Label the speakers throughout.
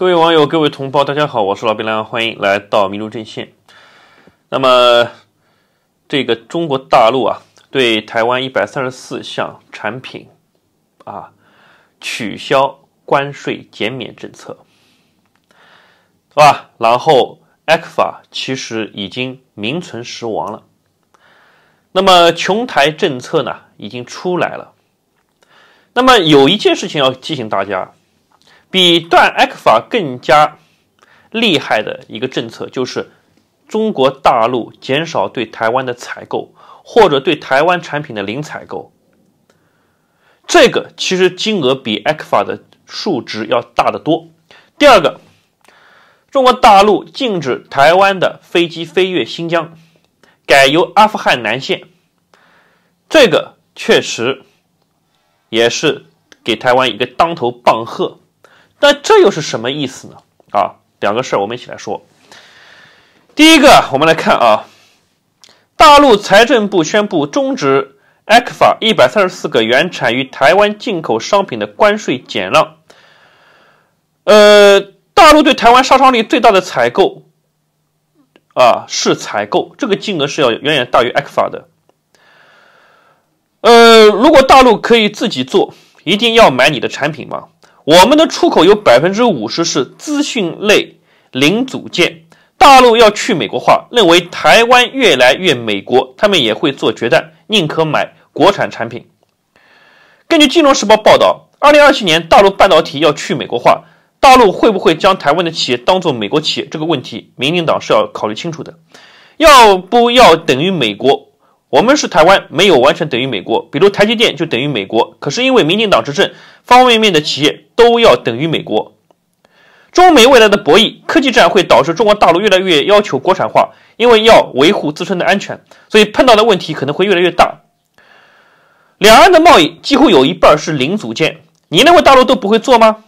Speaker 1: 各位网友，各位同胞，大家好，我是老兵狼，欢迎来到民主阵线。那么，这个中国大陆啊，对台湾一百三十四项产品啊，取消关税减免政策，是吧？然后 ECFA 其实已经名存实亡了。那么琼台政策呢，已经出来了。那么有一件事情要提醒大家。比断 AQVA 更加厉害的一个政策，就是中国大陆减少对台湾的采购，或者对台湾产品的零采购。这个其实金额比 AQVA 的数值要大得多。第二个，中国大陆禁止台湾的飞机飞越新疆，改由阿富汗南线。这个确实也是给台湾一个当头棒喝。但这又是什么意思呢？啊，两个事儿我们一起来说。第一个，我们来看啊，大陆财政部宣布终止 a k f a 一百三十四个原产于台湾进口商品的关税减让。呃，大陆对台湾杀伤力最大的采购啊，是采购，这个金额是要远远大于 a k f a 的。呃，如果大陆可以自己做，一定要买你的产品吗？我们的出口有百分之五十是资讯类零组件。大陆要去美国化，认为台湾越来越美国，他们也会做决断，宁可买国产产品。根据金融时报报道，二零二七年大陆半导体要去美国化，大陆会不会将台湾的企业当做美国企业？这个问题，民进党是要考虑清楚的，要不要等于美国？我们是台湾，没有完全等于美国。比如台积电就等于美国，可是因为民进党执政，方方面面的企业都要等于美国。中美未来的博弈，科技战会导致中国大陆越来越要求国产化，因为要维护自身的安全，所以碰到的问题可能会越来越大。两岸的贸易几乎有一半是零组件，你认为大陆都不会做吗？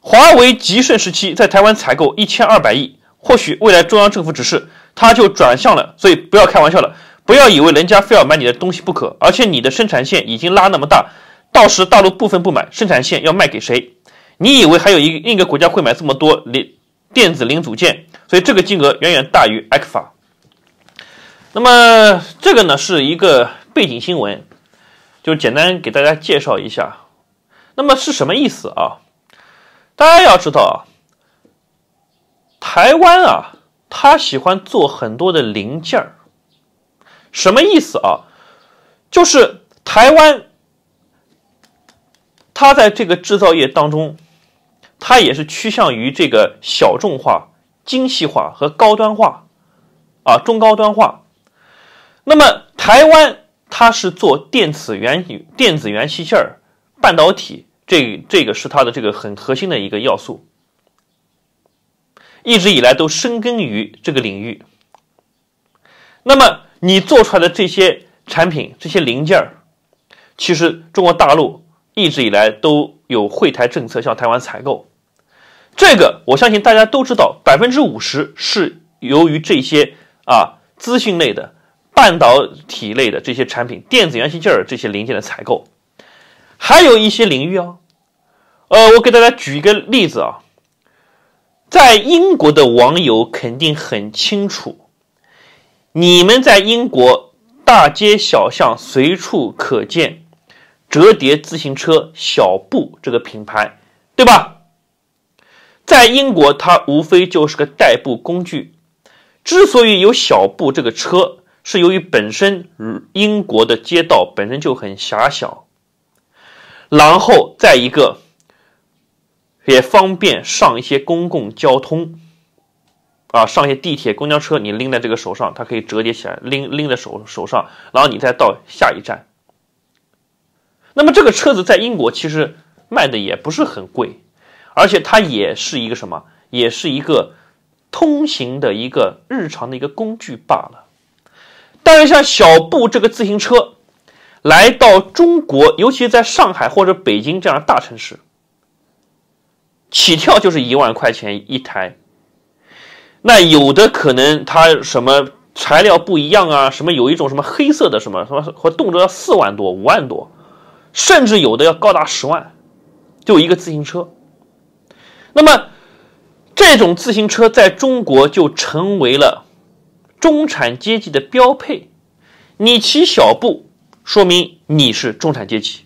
Speaker 1: 华为极盛时期在台湾采购一千二百亿，或许未来中央政府指示，它就转向了。所以不要开玩笑了。不要以为人家非要买你的东西不可，而且你的生产线已经拉那么大，到时大陆部分不买，生产线要卖给谁？你以为还有一个国家会买这么多零电子零组件？所以这个金额远远大于 X 法。那么这个呢是一个背景新闻，就简单给大家介绍一下。那么是什么意思啊？大家要知道啊，台湾啊，他喜欢做很多的零件儿。什么意思啊？就是台湾，它在这个制造业当中，它也是趋向于这个小众化、精细化和高端化，啊，中高端化。那么，台湾它是做电子元电子元器件、半导体，这这个是它的这个很核心的一个要素，一直以来都深耕于这个领域。那么，你做出来的这些产品、这些零件儿，其实中国大陆一直以来都有惠台政策向台湾采购，这个我相信大家都知道，百分之五十是由于这些啊，资讯类的、半导体类的这些产品、电子元器件儿这些零件的采购，还有一些领域啊，呃，我给大家举一个例子啊，在英国的网友肯定很清楚。你们在英国大街小巷随处可见折叠自行车，小布这个品牌，对吧？在英国，它无非就是个代步工具。之所以有小布这个车，是由于本身英国的街道本身就很狭小，然后再一个也方便上一些公共交通。啊，上些地铁、公交车，你拎在这个手上，它可以折叠起来，拎拎在手手上，然后你再到下一站。那么这个车子在英国其实卖的也不是很贵，而且它也是一个什么，也是一个通行的一个日常的一个工具罢了。但是像小布这个自行车来到中国，尤其在上海或者北京这样的大城市，起跳就是一万块钱一台。那有的可能它什么材料不一样啊，什么有一种什么黑色的什么什么，或动辄要四万多、五万多，甚至有的要高达十万，就一个自行车。那么这种自行车在中国就成为了中产阶级的标配。你骑小步，说明你是中产阶级。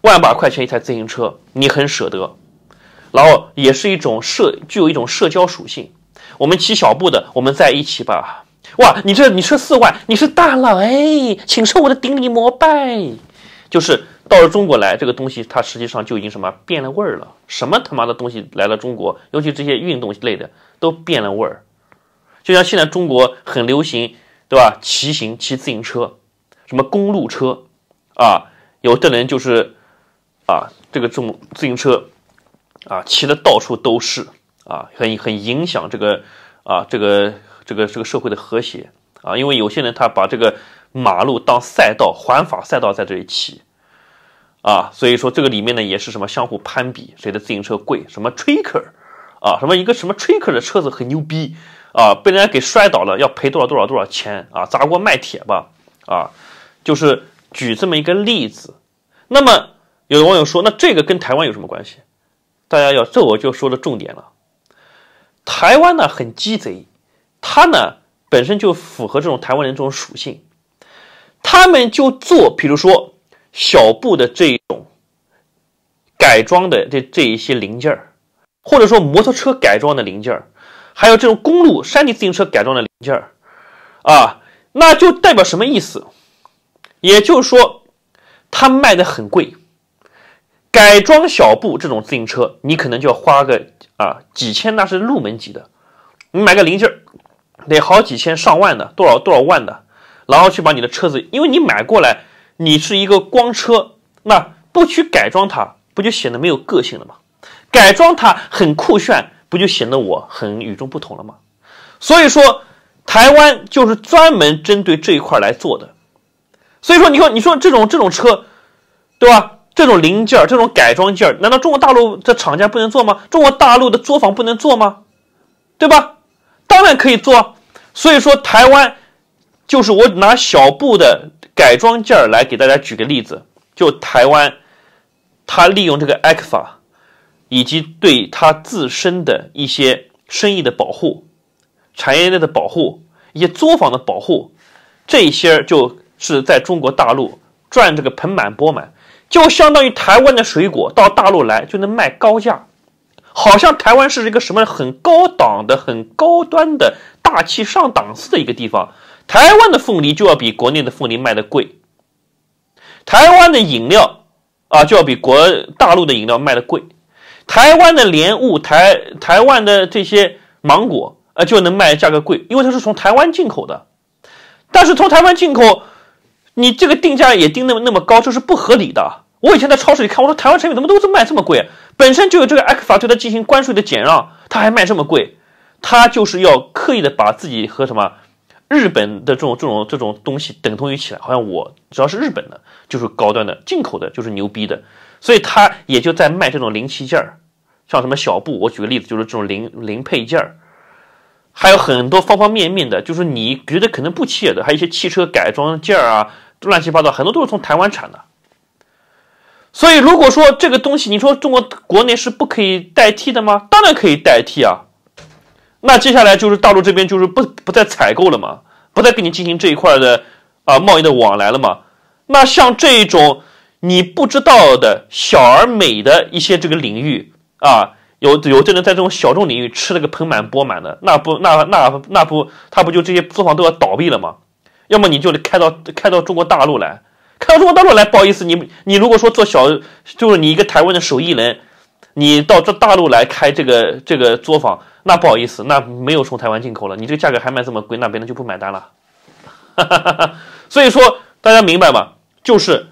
Speaker 1: 万把块钱一台自行车，你很舍得，然后也是一种社具有一种社交属性。我们骑小步的，我们在一起吧！哇，你这你是四万，你是大佬哎，请受我的顶礼膜拜。就是到了中国来，这个东西它实际上就已经什么变了味儿了。什么他妈的东西来了中国，尤其这些运动类的都变了味儿。就像现在中国很流行，对吧？骑行、骑自行车，什么公路车啊，有的人就是啊，这个种自行车啊，骑的到处都是。啊，很很影响这个，啊，这个这个这个社会的和谐啊，因为有些人他把这个马路当赛道，环法赛道在这里骑，啊，所以说这个里面呢也是什么相互攀比，谁的自行车贵，什么 tricker 啊，什么一个什么 tricker 的车子很牛逼啊，被人家给摔倒了要赔多少多少多少钱啊，砸锅卖铁吧，啊，就是举这么一个例子。那么有网友说，那这个跟台湾有什么关系？大家要这我就说的重点了。台湾呢很鸡贼，他呢本身就符合这种台湾人这种属性，他们就做，比如说小布的这种改装的这这一些零件儿，或者说摩托车改装的零件儿，还有这种公路山地自行车改装的零件儿，啊，那就代表什么意思？也就是说，他卖的很贵。改装小布这种自行车，你可能就要花个啊几千，那是入门级的。你买个零件儿，得好几千上万的，多少多少万的，然后去把你的车子，因为你买过来你是一个光车，那不去改装它，不就显得没有个性了吗？改装它很酷炫，不就显得我很与众不同了吗？所以说，台湾就是专门针对这一块来做的。所以说，你说你说这种这种车，对吧？这种零件儿，这种改装件儿，难道中国大陆这厂家不能做吗？中国大陆的作坊不能做吗？对吧？当然可以做。所以说，台湾就是我拿小布的改装件儿来给大家举个例子，就台湾，它利用这个爱 f 法，以及对它自身的一些生意的保护、产业链的保护、一些作坊的保护，这些就是在中国大陆赚这个盆满钵满。就相当于台湾的水果到大陆来就能卖高价，好像台湾是一个什么很高档的、很高端的大气、上档次的一个地方。台湾的凤梨就要比国内的凤梨卖的贵，台湾的饮料啊就要比国大陆的饮料卖的贵，台湾的莲雾、台台湾的这些芒果呃就能卖价格贵，因为它是从台湾进口的，但是从台湾进口。你这个定价也定那么那么高，这是不合理的。我以前在超市里看，我说台湾产品怎么都是卖这么贵？本身就有这个 FTA 对他进行关税的减让，他还卖这么贵，他就是要刻意的把自己和什么日本的这种这种这种东西等同于起来，好像我只要是日本的，就是高端的，进口的就是牛逼的，所以他也就在卖这种零器件儿，像什么小布，我举个例子，就是这种零零配件儿。还有很多方方面面的，就是你觉得可能不起眼的，还有一些汽车改装件啊，乱七八糟，很多都是从台湾产的。所以如果说这个东西，你说中国国内是不可以代替的吗？当然可以代替啊。那接下来就是大陆这边就是不不再采购了嘛，不再跟你进行这一块的啊贸易的往来了嘛。那像这种你不知道的小而美的一些这个领域啊。有有这人在这种小众领域吃了个盆满钵满的，那不那那那不他不就这些作坊都要倒闭了吗？要么你就得开到开到中国大陆来，开到中国大陆来。不好意思，你你如果说做小，就是你一个台湾的手艺人，你到这大陆来开这个这个作坊，那不好意思，那没有从台湾进口了，你这个价格还卖这么贵，那别人就不买单了。所以说大家明白吧？就是。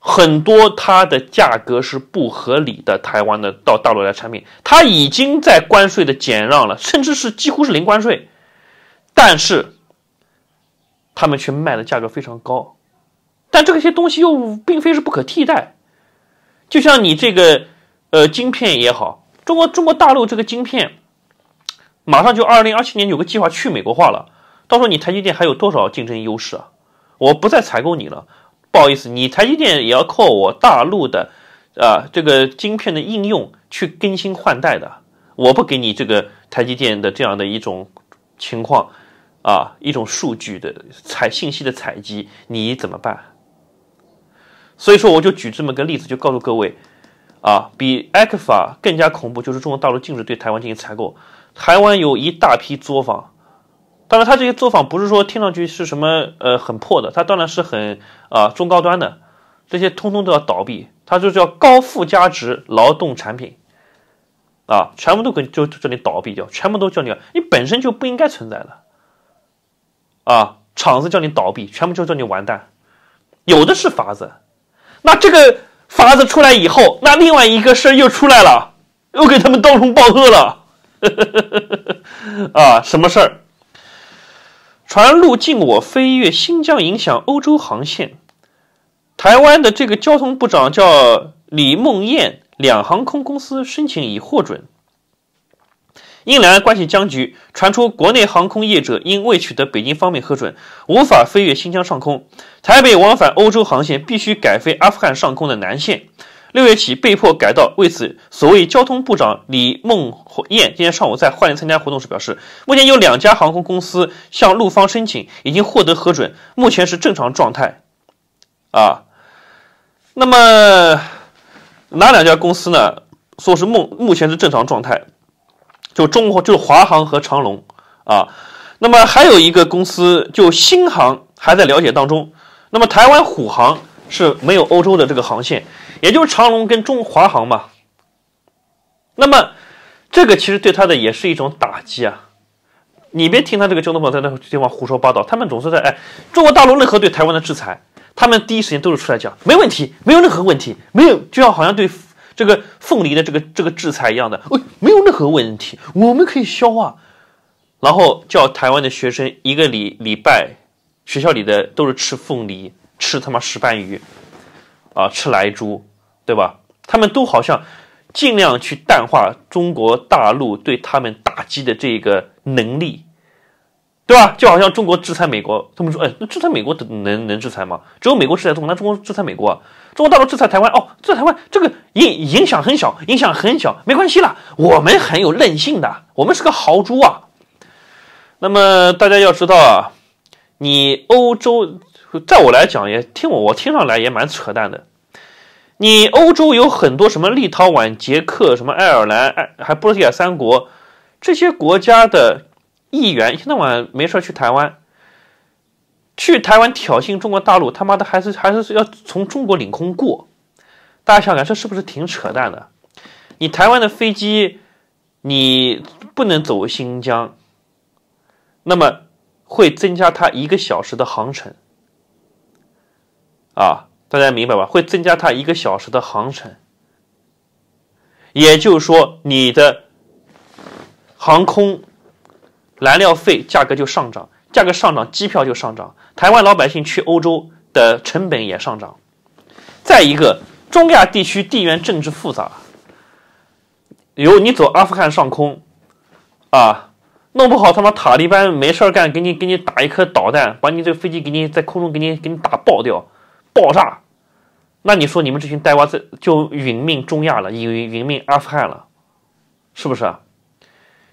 Speaker 1: 很多它的价格是不合理的，台湾的到大陆来产品，它已经在关税的减让了，甚至是几乎是零关税，但是他们却卖的价格非常高。但这些东西又并非是不可替代，就像你这个呃晶片也好，中国中国大陆这个晶片，马上就二零二七年有个计划去美国化了，到时候你台积电还有多少竞争优势啊？我不再采购你了。不好意思，你台积电也要靠我大陆的，啊，这个晶片的应用去更新换代的。我不给你这个台积电的这样的一种情况，啊，一种数据的采信息的采集，你怎么办？所以说，我就举这么个例子，就告诉各位，啊，比爱克 a 更加恐怖就是中国大陆禁止对台湾进行采购，台湾有一大批作坊。当然，他这些作坊不是说听上去是什么呃很破的，它当然是很啊中高端的，这些通通都要倒闭。它就叫高附加值劳动产品，啊，全部都给就叫你倒闭掉，全部都叫你，你本身就不应该存在的，啊，厂子叫你倒闭，全部就叫你完蛋，有的是法子。那这个法子出来以后，那另外一个事儿又出来了，又给他们刀众爆恶了，啊，什么事儿？传路经我飞越新疆影响欧洲航线，台湾的这个交通部长叫李梦燕，两航空公司申请已获准。英两岸关系僵局，传出国内航空业者因未取得北京方面核准，无法飞越新疆上空，台北往返欧洲航线必须改飞阿富汗上空的南线。六月起被迫改道，为此，所谓交通部长李孟燕今天上午在换莲参加活动时表示，目前有两家航空公司向陆方申请，已经获得核准，目前是正常状态。啊，那么哪两家公司呢？说是目目前是正常状态，就中国就华航和长龙啊，那么还有一个公司就新航还在了解当中，那么台湾虎航。是没有欧洲的这个航线，也就是长龙跟中华航嘛。那么，这个其实对他的也是一种打击啊。你别听他这个交通朋友在那地方胡说八道，他们总是在哎，中国大陆任何对台湾的制裁，他们第一时间都是出来讲，没问题，没有任何问题，没有，就像好像对这个凤梨的这个这个制裁一样的，喂，没有任何问题，我们可以消化。然后叫台湾的学生一个礼礼拜，学校里的都是吃凤梨。吃他妈石斑鱼，啊，吃莱猪，对吧？他们都好像尽量去淡化中国大陆对他们打击的这个能力，对吧？就好像中国制裁美国，他们说，哎，那制裁美国能能制裁吗？只有美国制裁中国，那中国制裁美国，啊，中国大陆制裁台湾，哦，制裁台湾这个影影响很小，影响很小，没关系啦，我们很有韧性的，我们是个豪猪啊。那么大家要知道啊，你欧洲。在我来讲，也听我，我听上来也蛮扯淡的。你欧洲有很多什么立陶宛、捷克、什么爱尔兰、还波斯尼亚三国，这些国家的议员，一天到晚没事去台湾，去台湾挑衅中国大陆，他妈的还是还是要从中国领空过。大家想想，这是不是挺扯淡的？你台湾的飞机，你不能走新疆，那么会增加它一个小时的航程。啊，大家明白吧？会增加它一个小时的航程，也就是说，你的航空燃料费价格就上涨，价格上涨，机票就上涨，台湾老百姓去欧洲的成本也上涨。再一个，中亚地区地缘政治复杂，比如你走阿富汗上空，啊，弄不好他妈塔利班没事干，给你给你打一颗导弹，把你这飞机给你在空中给你给你打爆掉。爆炸，那你说你们这群呆瓜在就殒命中亚了，殒殒命阿富汗了，是不是啊？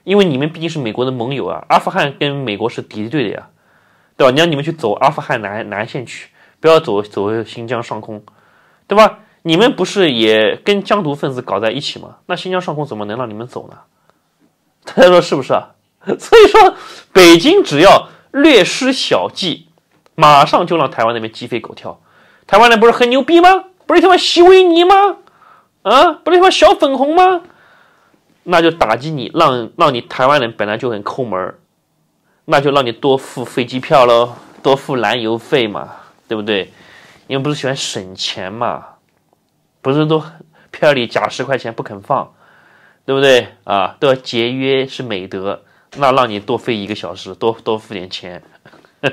Speaker 1: 因为你们毕竟是美国的盟友啊，阿富汗跟美国是敌对的呀，对吧？你让你们去走阿富汗南南线去，不要走走新疆上空，对吧？你们不是也跟疆独分子搞在一起吗？那新疆上空怎么能让你们走呢？大 家说是不是啊？所以说，北京只要略施小计，马上就让台湾那边鸡飞狗跳。台湾人不是很牛逼吗？不是他妈西维尼吗？啊，不是他妈小粉红吗？那就打击你，让让你台湾人本来就很抠门儿，那就让你多付飞机票喽，多付燃油费嘛，对不对？因为不是喜欢省钱嘛，不是都票里假十块钱不肯放，对不对？啊，都要节约是美德，那让你多飞一个小时，多多付点钱。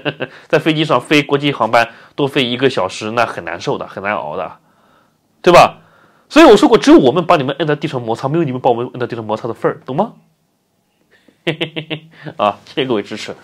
Speaker 1: 在飞机上飞国际航班多飞一个小时，那很难受的，很难熬的，对吧？所以我说过，只有我们把你们摁在地上摩擦，没有你们把我们摁在地上摩擦的份儿，懂吗？啊，谢谢各位支持。